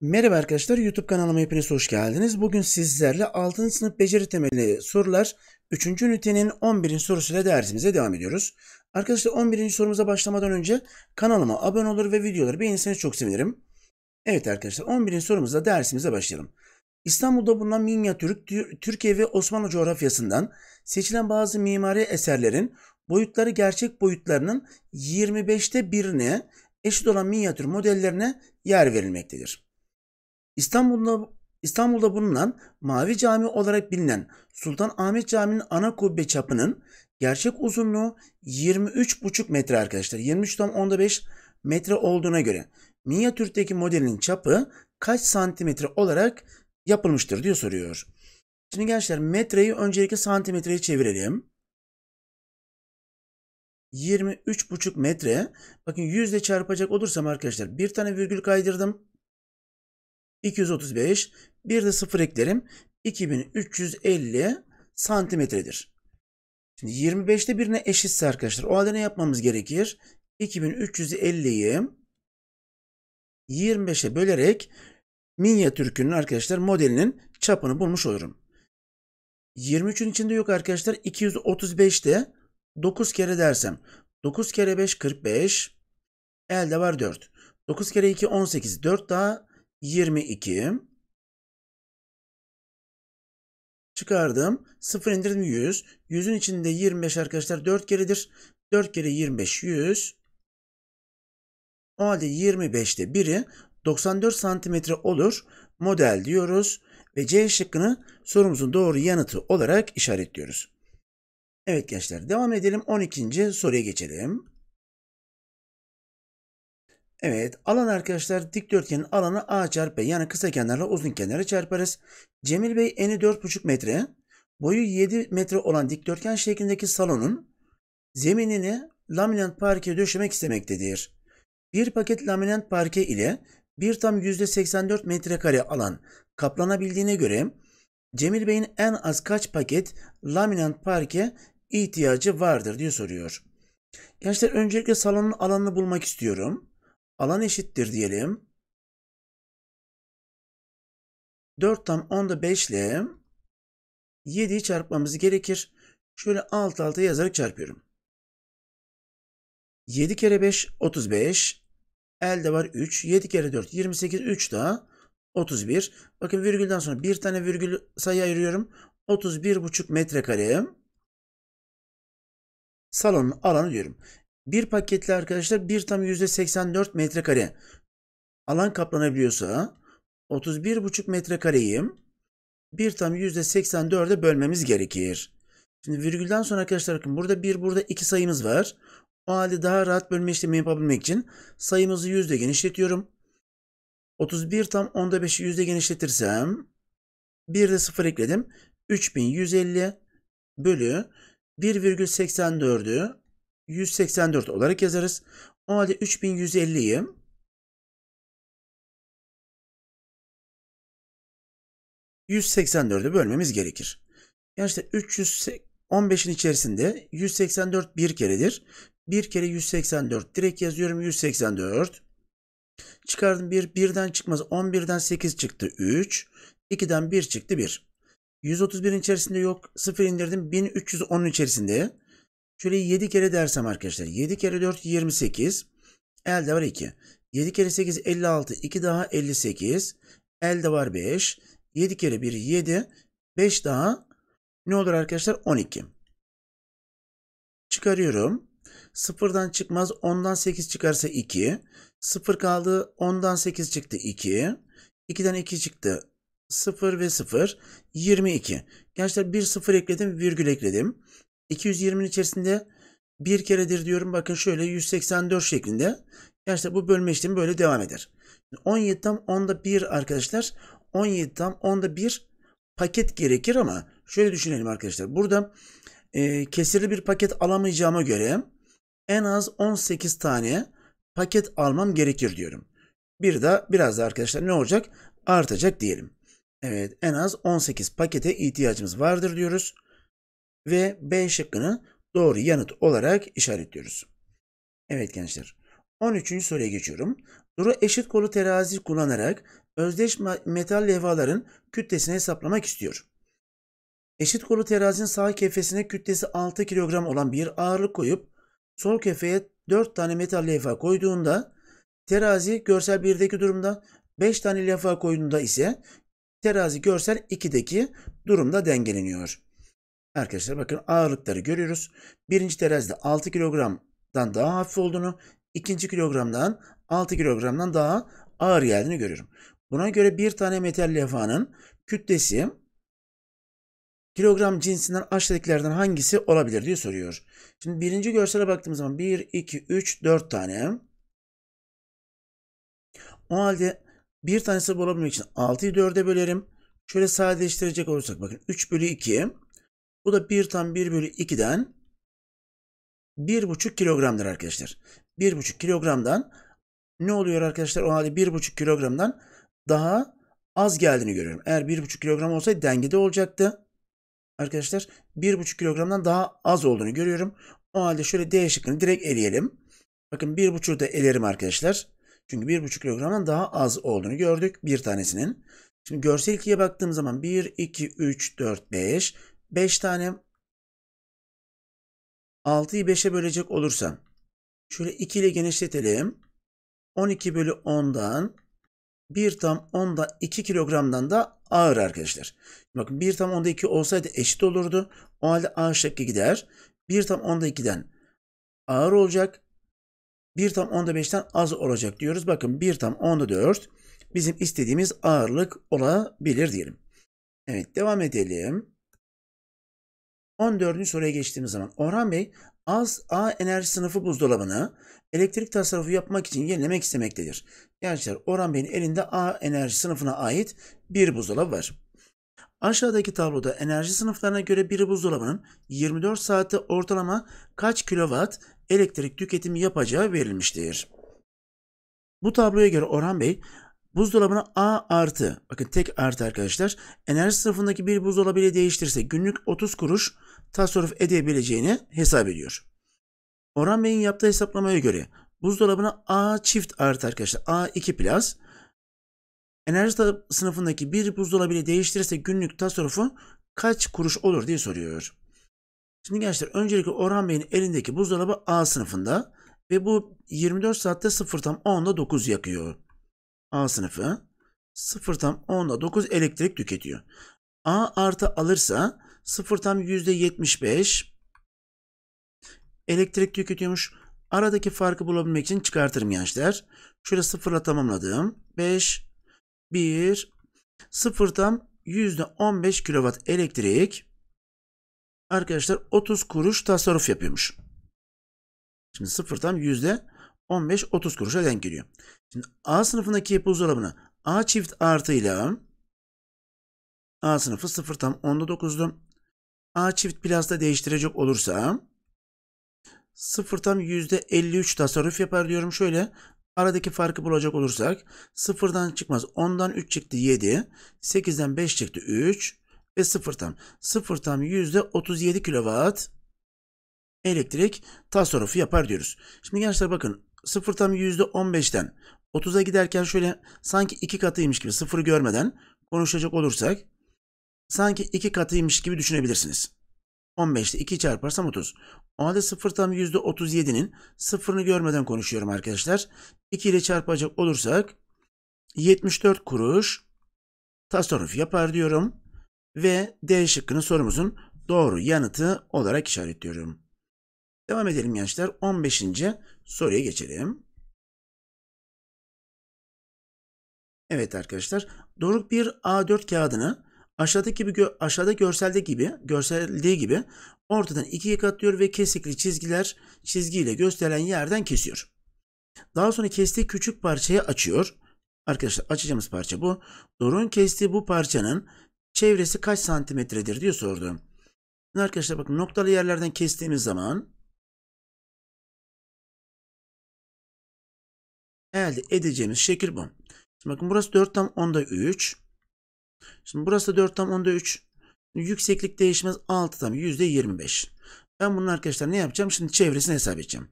Merhaba arkadaşlar YouTube kanalıma hepiniz hoş geldiniz. Bugün sizlerle 6. sınıf beceri temelli sorular 3. ünitenin 11. sorusuyla dersimize devam ediyoruz. Arkadaşlar 11. sorumuza başlamadan önce kanalıma abone olur ve videoları beğenirseniz çok sevinirim. Evet arkadaşlar 11. sorumuzla dersimize başlayalım. İstanbul'da bulunan minyatürk Türkiye ve Osmanlı coğrafyasından seçilen bazı mimari eserlerin boyutları gerçek boyutlarının 25'te birine eşit olan minyatür modellerine yer verilmektedir. İstanbul'da İstanbul'da bulunan Mavi Cami olarak bilinen Sultan Ahmet Camii'nin ana kubbe çapının gerçek uzunluğu 23,5 metre arkadaşlar. 23 tam 10'da metre olduğuna göre minyatürdeki modelin çapı kaç santimetre olarak yapılmıştır diyor soruyor. Şimdi gençler metreyi öncelikle santimetreye çevirelim. 23,5 metre. Bakın 100 ile çarpacak olursam arkadaşlar bir tane virgül kaydırdım. 235 bir de sıfır eklerim. 2350 santimetredir. Şimdi 25'te birine eşitse arkadaşlar o halde ne yapmamız gerekir? 2350'yi 25'e bölerek minyatürkünün arkadaşlar modelinin çapını bulmuş olurum. 23'ün içinde yok arkadaşlar. 235'te 9 kere dersem. 9 kere 5 45. Elde var 4. 9 kere 2 18. 4 daha 22. Çıkardım. 0 indirdim 100. 100'ün içinde 25 arkadaşlar 4 keredir. 4 kere 25 100. O halde 25'te 1'i 94 santimetre olur model diyoruz ve C şıkkını sorumuzun doğru yanıtı olarak işaretliyoruz. Evet gençler devam edelim 12. soruya geçelim. Evet alan arkadaşlar dikdörtgenin alanı A çarpı yani kısa kenarla uzun kenarı çarparız. Cemil Bey eni 4,5 metre boyu 7 metre olan dikdörtgen şeklindeki salonun zeminini laminant parke döşemek istemektedir. Bir paket laminant parke ile bir tam %84 metrekare alan kaplanabildiğine göre Cemil Bey'in en az kaç paket laminant parke ihtiyacı vardır diye soruyor. Gençler öncelikle salonun alanını bulmak istiyorum. Alan eşittir diyelim. 4 tam 10'da 5 ile 7'yi çarpmamız gerekir. Şöyle alt alta yazarak çarpıyorum. 7 kere 5 35, Elde var 3. 7 kere 4 28. 3 daha 31. Bakın virgülden sonra bir tane virgül sayı ayırıyorum. 31,5 metrekareye salonun alanı diyorum. Bir paketle arkadaşlar bir tam %84 metrekare alan kaplanabiliyorsa 31,5 metrekareyi bir tam %84'e bölmemiz gerekir. Şimdi virgülden sonra arkadaşlar bakın burada bir burada iki sayımız var. O halde daha rahat bölme işlemi yapabilmek için sayımızı yüzde genişletiyorum. 31 tam onda 5'i yüzde genişletirsem bir de 0 ekledim. 3150 bölü 1,84'ü 184 olarak yazarız. O halde 3150'yi 184'e bölmemiz gerekir. Yani işte 315'in içerisinde 184 bir keredir. 1 kere 184. Direkt yazıyorum 184. Çıkardım 1. 1'den çıkmaz. 11'den 8 çıktı 3. 2'den 1 çıktı 1. 131 içerisinde yok. 0 indirdim. 1310 içerisinde. Şöyle 7 kere dersem arkadaşlar. 7 kere 4 28. Elde var 2. 7 kere 8 56. 2 daha 58. Elde var 5. 7 kere 1 7. 5 daha ne olur arkadaşlar? 12. Çıkarıyorum. Sıfırdan çıkmaz. Ondan 8 çıkarsa 2. Sıfır kaldı. Ondan 8 çıktı 2. 2'den 2 çıktı. 0 ve 0. 22. Gençler bir sıfır ekledim. Virgül ekledim. 220'nin içerisinde bir keredir diyorum. Bakın şöyle 184 şeklinde. Gençler bu bölme işlemi böyle devam eder. 17 tam 10'da 1 arkadaşlar. 17 tam 10'da 1 paket gerekir ama şöyle düşünelim arkadaşlar. Burada e, kesirli bir paket alamayacağıma göre en az 18 tane paket almam gerekir diyorum. Bir de biraz da arkadaşlar ne olacak? Artacak diyelim. Evet en az 18 pakete ihtiyacımız vardır diyoruz. Ve B şıkkını doğru yanıt olarak işaretliyoruz. Evet gençler. 13. soruya geçiyorum. Duru eşit kolu terazi kullanarak özdeş metal levhaların kütlesini hesaplamak istiyor. Eşit kolu terazinin sağ kefesine kütlesi 6 kilogram olan bir ağırlık koyup sol kefeye 4 tane metal levha koyduğunda terazi görsel 1'deki durumda 5 tane levha koyduğunda ise terazi görsel 2'deki durumda dengeleniyor. Arkadaşlar bakın ağırlıkları görüyoruz. Birinci terazide 6 kilogramdan daha hafif olduğunu, ikinci kilogramdan 6 kilogramdan daha ağır geldiğini görüyorum. Buna göre bir tane metal levhanın kütlesi Kilogram cinsinden aşağıdakilerden hangisi olabilir diye soruyor. Şimdi birinci görsele baktığımız zaman 1, 2, 3, 4 tane. O halde bir tanesi bulabilmek için 6'yı 4'e bölerim. Şöyle sadeleştirecek olursak bakın 3 bölü 2. Bu da 1 tam 1 bölü 2'den 1,5 kilogramdır arkadaşlar. 1,5 kilogramdan ne oluyor arkadaşlar? O halde 1,5 kilogramdan daha az geldiğini görüyorum. Eğer 1,5 kilogram olsaydı dengede olacaktı arkadaşlar 1,5 kilogramdan daha az olduğunu görüyorum. O halde şöyle D şıkkını direkt eleyelim. Bakın 1,5'u da elerim arkadaşlar. Çünkü 1,5 kilogramdan daha az olduğunu gördük bir tanesinin. Şimdi görsel ikiye baktığım zaman 1, 2, 3, 4, 5. 5 tane 6'yı 5'e bölecek olursam şöyle 2 ile genişletelim. 12 bölü 10'dan 1 tam onda 2 kilogramdan da ağır arkadaşlar. Bak 1 tam 10'da 2 olsaydı eşit olurdu. O halde A şekli gider. 1 tam onda 2'den ağır olacak. 1 tam onda 5'ten az olacak diyoruz. Bakın 1 tam onda 4 bizim istediğimiz ağırlık olabilir diyelim. Evet devam edelim. 14. soruya geçtiğimiz zaman Orhan Bey az A enerji sınıfı buzdolabını elektrik tasarrufu yapmak için yenilemek istemektedir. Gerçekten Orhan Bey'in elinde A enerji sınıfına ait bir buzdolabı var. Aşağıdaki tabloda enerji sınıflarına göre bir buzdolabının 24 saatte ortalama kaç kilowatt elektrik tüketimi yapacağı verilmiştir. Bu tabloya göre Orhan Bey Buzdolabına A artı, bakın tek artı arkadaşlar, enerji sınıfındaki bir buzdolabı ile değiştirirse günlük 30 kuruş tasarruf edebileceğini hesap ediyor. Orhan Bey'in yaptığı hesaplamaya göre buzdolabına A çift artı arkadaşlar, A2 plus, enerji sınıfındaki bir buzdolabı değiştirirse günlük tasarrufu kaç kuruş olur diye soruyor. Şimdi gençler öncelikle Orhan Bey'in elindeki buzdolabı A sınıfında ve bu 24 saatte 0 tam 10'da 9 yakıyor. A sınıfı 0 tam 10'da 9 elektrik tüketiyor. A artı alırsa 0 tam %75 elektrik tüketiyormuş. Aradaki farkı bulabilmek için çıkartırım gençler. Şöyle sıfırla tamamladım. 5, 1, 0 tam %15 kW elektrik. Arkadaşlar 30 kuruş tasarruf yapıyormuş. Şimdi sıfır tam yüzde 15-30 kuruşa denk geliyor. Şimdi A sınıfındaki buzdolabını A çift artıyla A sınıfı 0 tam 10'da 9'du. A çift plasla değiştirecek olursam 0 tam %53 tasarruf yapar diyorum. Şöyle aradaki farkı bulacak olursak 0'dan çıkmaz. 10'dan 3 çıktı 7. 8'den 5 çıktı 3 ve 0 tam. 0 tam %37 kW elektrik tasarrufu yapar diyoruz. Şimdi gençler bakın sıfırdan %15'ten 30'a giderken şöyle sanki iki katıymış gibi sıfır görmeden konuşacak olursak sanki iki katıymış gibi düşünebilirsiniz. 15'te 2 çarparsam 30. O halde sıfır tam %37'nin sıfırını görmeden konuşuyorum arkadaşlar. 2 ile çarpacak olursak 74 kuruş tasarruf yapar diyorum. Ve D şıkkını sorumuzun doğru yanıtı olarak işaretliyorum. Devam edelim gençler. 15 soruya geçelim. Evet arkadaşlar, doruk bir A4 kağıdını aşağıdaki gibi aşağıda görselde gibi görseldiği gibi ortadan ikiye katlıyor ve kesikli çizgiler çizgiyle gösterilen yerden kesiyor. Daha sonra kestiği küçük parçayı açıyor. Arkadaşlar açacağımız parça bu. Doruk'un kestiği bu parçanın çevresi kaç santimetredir diye sordu. arkadaşlar bakın noktalı yerlerden kestiğimiz zaman elde edeceğimiz şekil bu. Şimdi bakın burası 4 tam 10'da 3. Şimdi burası da 4 tam 10'da 3. Yükseklik değişmez 6 tam %25. Ben bunun arkadaşlar ne yapacağım? Şimdi çevresini hesap edeceğim.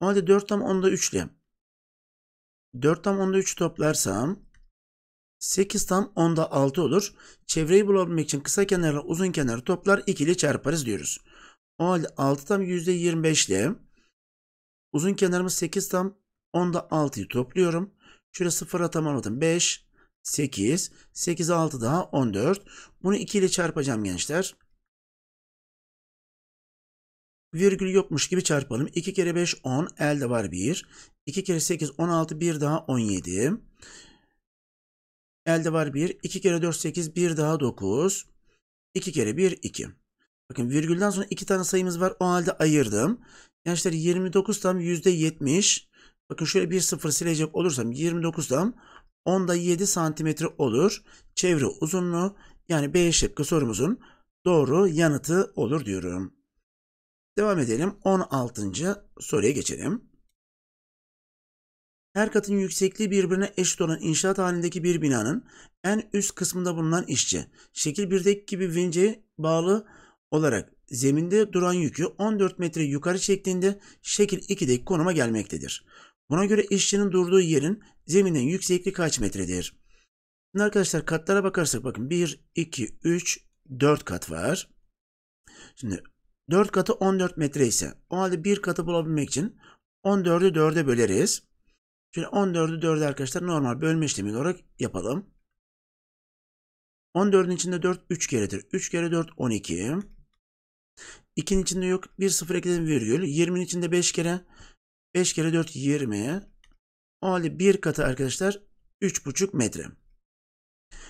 O halde 4 tam 10'da 3 ile 4 tam 10'da 3 toplarsam 8 tam 10'da 6 olur. Çevreyi bulabilmek için kısa kenarla uzun kenarı toplar 2 ile çarparız diyoruz. O halde 6 tam %25 ile uzun kenarımız 8 tam Onda 6'yı topluyorum. Şöyle 0 atamadım. 5, 8. 8, 6 daha 14. Bunu 2 ile çarpacağım gençler. Virgül yokmuş gibi çarpalım. 2 kere 5, 10. Elde var 1. 2 kere 8, 16. 1 daha 17. Elde var 1. 2 kere 4, 8. 1 daha 9. 2 kere 1, 2. Bakın virgülden sonra 2 tane sayımız var. O halde ayırdım. Gençler 29 tam %70. Bakın şöyle bir sıfır silecek olursam 29'dan 10'da 7 santimetre olur. Çevre uzunluğu yani B şıkkı sorumuzun doğru yanıtı olur diyorum. Devam edelim. 16. soruya geçelim. Her katın yüksekliği birbirine eşit olan inşaat halindeki bir binanın en üst kısmında bulunan işçi, şekil 1'deki gibi vince bağlı olarak zeminde duran yükü 14 metre yukarı çektiğinde şekil 2'deki konuma gelmektedir. Buna göre işçinin durduğu yerin zeminden yüksekliği kaç metredir? Şimdi arkadaşlar katlara bakarsak bakın 1, 2, 3, 4 kat var. Şimdi 4 katı 14 metre ise o halde bir katı bulabilmek için 14'ü 4'e böleriz. Şimdi 14'ü 4'e arkadaşlar normal bölme işlemi olarak yapalım. 14'ün içinde 4 3 keredir. 3 kere 4 12. 2'nin içinde yok. 1 0 ekledim virgül. 20'nin içinde 5 kere. 5 kere 4 20. O halde bir katı arkadaşlar 3,5 metre.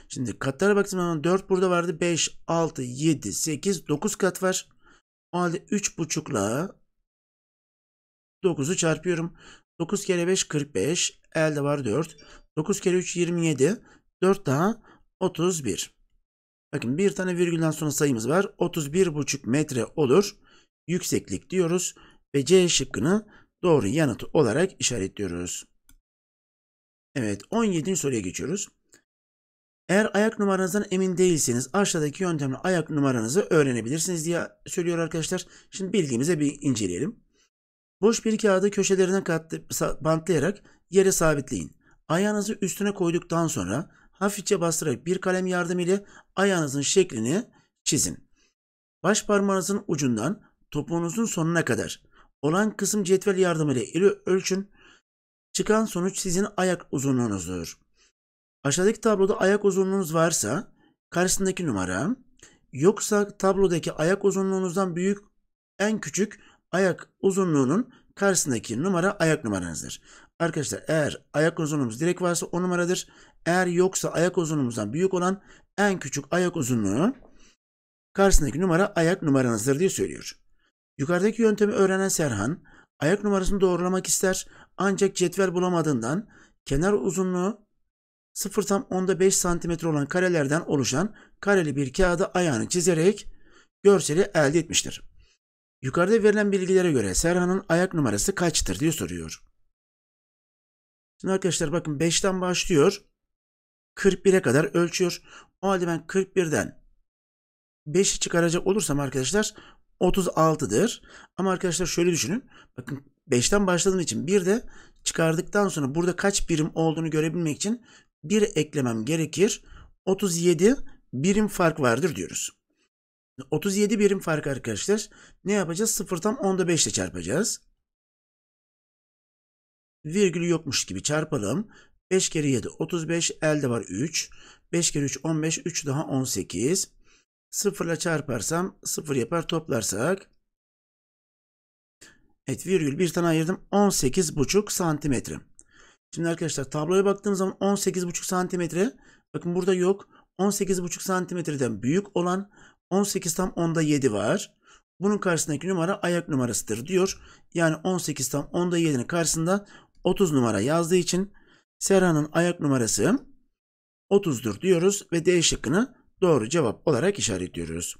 Şimdi katlara baktığım zaman 4 burada vardı. 5, 6, 7, 8, 9 kat var. O halde 3,5'la 9'u çarpıyorum. 9 kere 5 45. Elde var 4. 9 kere 3 27. 4 daha 31. Bakın bir tane virgülden sonra sayımız var. 31,5 metre olur. Yükseklik diyoruz. Ve C şıkkını doğru yanıt olarak işaretliyoruz. Evet 17. soruya geçiyoruz. Eğer ayak numaranızdan emin değilseniz aşağıdaki yöntemle ayak numaranızı öğrenebilirsiniz diye söylüyor arkadaşlar. Şimdi bilgimize bir inceleyelim. Boş bir kağıdı köşelerine katlı, bantlayarak yere sabitleyin. Ayağınızı üstüne koyduktan sonra hafifçe bastırarak bir kalem yardımıyla ayağınızın şeklini çizin. Baş parmağınızın ucundan topuğunuzun sonuna kadar Olan kısım cetvel yardımıyla ile ölçün. Çıkan sonuç sizin ayak uzunluğunuzdur. Aşağıdaki tabloda ayak uzunluğunuz varsa karşısındaki numara, yoksa tablodaki ayak uzunluğunuzdan büyük en küçük ayak uzunluğunun karşısındaki numara ayak numaranızdır. Arkadaşlar eğer ayak uzunluğumuz direkt varsa o numaradır. Eğer yoksa ayak uzunluğumuzdan büyük olan en küçük ayak uzunluğu karşısındaki numara ayak numaranızdır diye söylüyor. Yukarıdaki yöntemi öğrenen Serhan, ayak numarasını doğrulamak ister ancak cetvel bulamadığından kenar uzunluğu tam onda 0.5 santimetre olan karelerden oluşan kareli bir kağıda ayağını çizerek görseli elde etmiştir. Yukarıda verilen bilgilere göre Serhan'ın ayak numarası kaçtır diye soruyor. Şimdi arkadaşlar bakın 5'ten başlıyor. 41'e kadar ölçüyor. O halde ben 41'den 5'i çıkaracak olursam arkadaşlar 36'dır. Ama arkadaşlar şöyle düşünün. Bakın 5'ten başladığım için bir de çıkardıktan sonra burada kaç birim olduğunu görebilmek için bir eklemem gerekir. 37 birim fark vardır diyoruz. 37 birim fark arkadaşlar. Ne yapacağız? 0 tam 10'da 5 ile çarpacağız. Virgülü yokmuş gibi çarpalım. 5 kere 7 35 elde var 3. 5 kere 3 15 3 daha 18 sıfırla çarparsam sıfır yapar toplarsak Evet virgül bir tane ayırdım 18,5 santimetre. Şimdi arkadaşlar tabloya baktığım zaman 18,5 santimetre bakın burada yok. 18,5 santimetreden büyük olan 18 tam onda 7 var. Bunun karşısındaki numara ayak numarasıdır diyor. Yani 18 tam onda 7'nin karşısında 30 numara yazdığı için Serhan'ın ayak numarası 30'dur diyoruz ve D şıkkını doğru cevap olarak işaretliyoruz.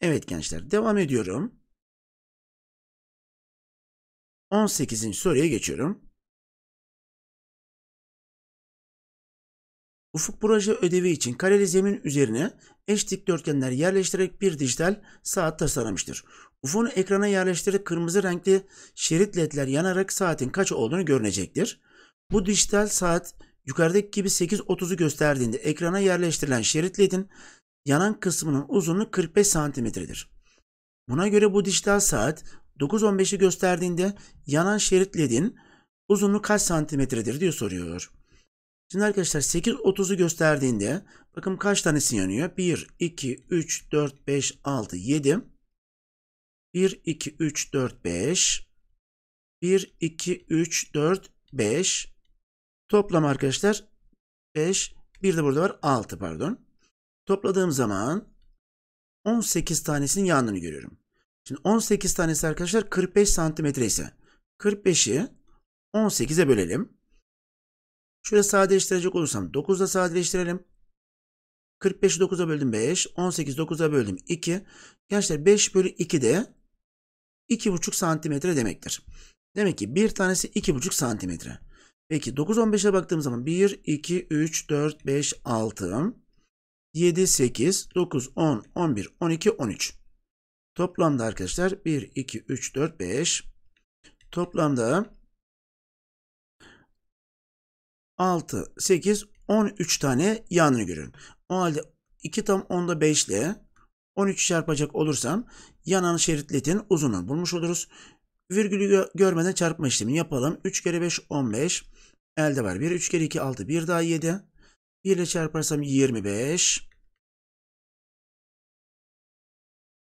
Evet gençler devam ediyorum. 18. soruya geçiyorum. Ufuk proje ödevi için kareli zemin üzerine eş dikdörtgenler yerleştirerek bir dijital saat tasarlamıştır. Ufuk'un ekrana yerleştirerek kırmızı renkli şerit ledler yanarak saatin kaç olduğunu görünecektir. Bu dijital saat Yukarıdaki gibi 8.30'u gösterdiğinde ekrana yerleştirilen şerit ledin yanan kısmının uzunluğu 45 santimetredir. Buna göre bu dijital saat 9.15'i gösterdiğinde yanan şerit ledin uzunluğu kaç santimetredir diye soruyor. Şimdi arkadaşlar 8.30'u gösterdiğinde bakın kaç tanesi yanıyor? 1, 2, 3, 4, 5, 6, 7. 1, 2, 3, 4, 5. 1, 2, 3, 4, 5. Toplam arkadaşlar 5, bir de burada var 6 pardon. Topladığım zaman 18 tanesinin yanını görüyorum. Şimdi 18 tanesi arkadaşlar 45 santimetre ise 45'i 18'e bölelim. Şöyle sadeleştirecek olursam 9'da sadeleştirelim. 45'i 9'a böldüm 5. 18'i 9'a böldüm 2. Gençler 5 bölü 2 de 2,5 santimetre demektir. Demek ki bir tanesi 2,5 santimetre. Peki 9-15'e baktığım zaman 1, 2, 3, 4, 5, 6, 7, 8, 9, 10, 11, 12, 13. Toplamda arkadaşlar 1, 2, 3, 4, 5. Toplamda 6, 8, 13 tane yanını görüyorum. O halde 2 tam 10'da 5 ile 13 çarpacak olursam yanan şeritletin uzunluğunu bulmuş oluruz. Virgülü gö görmeden çarpma işlemini yapalım. 3 kere 5 15. Elde var 1. 3 kere 2 6. 1 daha 7. 1 ile çarparsam 25.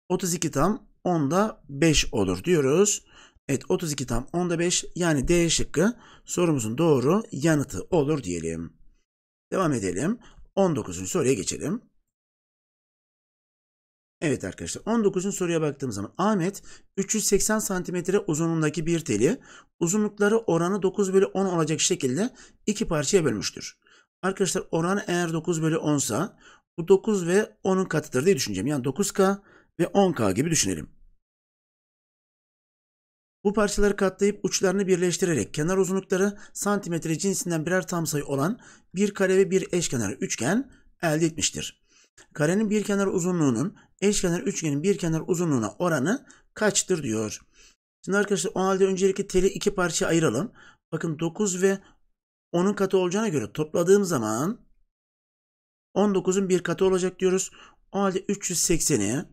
32 tam 10'da 5 olur diyoruz. Evet 32 tam 10'da 5 yani D şıkkı sorumuzun doğru yanıtı olur diyelim. Devam edelim. 19. soruya geçelim. Evet arkadaşlar 19'un soruya baktığım zaman Ahmet 380 santimetre uzunluğundaki bir teli uzunlukları oranı 9 bölü 10 olacak şekilde iki parçaya bölmüştür. Arkadaşlar oranı eğer 9 bölü 10 sa bu 9 ve 10'un katıdır diye düşüneceğim. Yani 9K ve 10K gibi düşünelim. Bu parçaları katlayıp uçlarını birleştirerek kenar uzunlukları santimetre cinsinden birer tam sayı olan bir kare ve bir eşkenar üçgen elde etmiştir. Karenin bir kenar uzunluğunun eşkenar üçgenin bir kenar uzunluğuna oranı kaçtır diyor. Şimdi arkadaşlar o halde öncelikle teli iki parçaya ayıralım. Bakın 9 ve 10'un katı olacağına göre topladığım zaman 19'un bir katı olacak diyoruz. O halde 380'i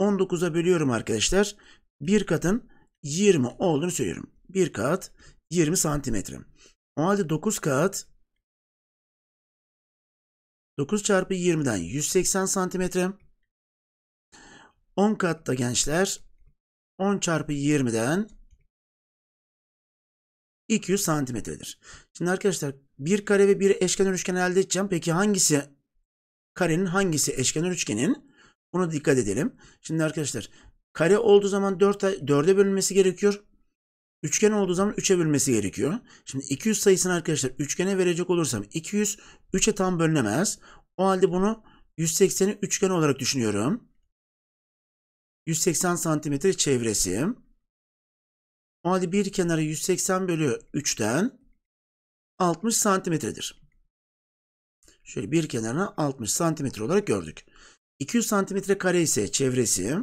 19'a bölüyorum arkadaşlar. Bir katın 20 olduğunu söylüyorum. Bir kat 20 santimetre. O halde 9 kat 9 çarpı 20'den 180 santimetre. 10 katta gençler 10 çarpı 20'den 200 santimetredir. Şimdi arkadaşlar bir kare ve bir eşkenar üçgen elde edeceğim. Peki hangisi karenin hangisi eşkenar üçgenin? Buna dikkat edelim. Şimdi arkadaşlar kare olduğu zaman 4'e bölünmesi gerekiyor. Üçgen olduğu zaman 3'e bölmesi gerekiyor. Şimdi 200 sayısını arkadaşlar üçgene verecek olursam 200 3'e tam bölünemez. O halde bunu 180'i üçgen olarak düşünüyorum. 180 santimetre çevresi. O halde bir kenarı 180 bölü 3'ten 60 santimetredir. Şöyle bir kenarına 60 santimetre olarak gördük. 200 santimetre kare ise çevresi.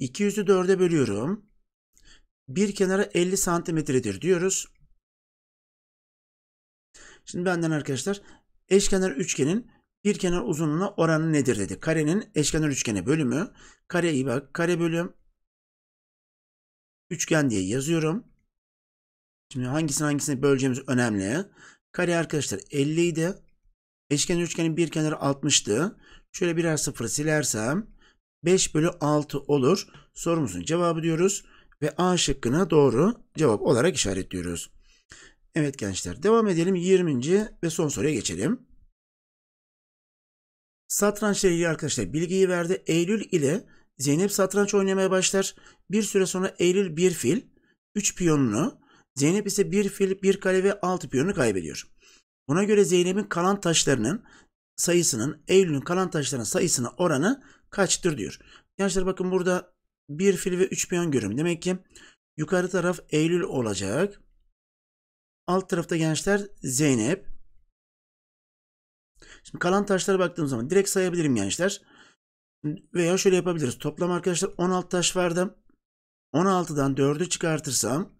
200'ü 4'e bölüyorum bir kenara 50 santimetredir diyoruz. Şimdi benden arkadaşlar eşkenar üçgenin bir kenar uzunluğuna oranı nedir dedi. Karenin eşkenar üçgene bölümü. Kareyi bak kare bölüm. Üçgen diye yazıyorum. Şimdi hangisini hangisini böleceğimiz önemli. Kare arkadaşlar 50 idi. Eşkenar üçgenin bir kenarı 60'tı. Şöyle birer sıfır silersem 5 bölü 6 olur. Sorumuzun cevabı diyoruz ve A şıkkına doğru cevap olarak işaretliyoruz. Evet gençler devam edelim 20. ve son soruya geçelim. Satrançla ilgili arkadaşlar bilgiyi verdi. Eylül ile Zeynep satranç oynamaya başlar. Bir süre sonra Eylül bir fil, 3 piyonunu, Zeynep ise bir fil, bir kale ve 6 piyonunu kaybediyor. Buna göre Zeynep'in kalan taşlarının sayısının Eylül'ün kalan taşlarının sayısına oranı kaçtır diyor. Gençler bakın burada bir fil ve 3 piyon görüyorum. Demek ki yukarı taraf Eylül olacak. Alt tarafta gençler Zeynep. Şimdi kalan taşlara baktığım zaman direkt sayabilirim gençler. Veya şöyle yapabiliriz. Toplam arkadaşlar 16 taş vardı. 16'dan 4'ü çıkartırsam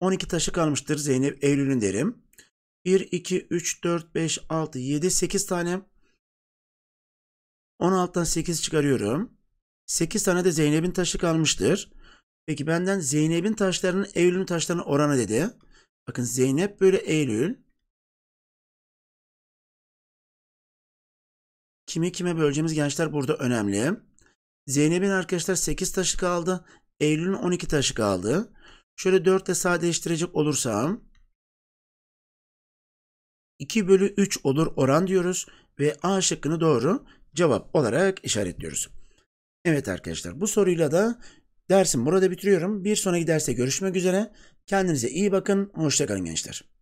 12 taşı kalmıştır Zeynep Eylül'ün derim. 1, 2, 3, 4, 5, 6, 7, 8 tane. 16'dan 8 çıkarıyorum. 8 tane de Zeynep'in taşı kalmıştır. Peki benden Zeynep'in taşlarının Eylül'ün taşlarının oranı dedi. Bakın Zeynep bölü Eylül. Kimi kime böleceğimiz gençler burada önemli. Zeynep'in arkadaşlar 8 taşı kaldı. Eylül'ün 12 taşı kaldı. Şöyle 4 ile sadeleştirecek olursam 2 bölü 3 olur oran diyoruz ve A şıkkını doğru cevap olarak işaretliyoruz. Evet arkadaşlar bu soruyla da dersim burada bitiriyorum. Bir sonraki derste görüşmek üzere. Kendinize iyi bakın. Hoşçakalın gençler.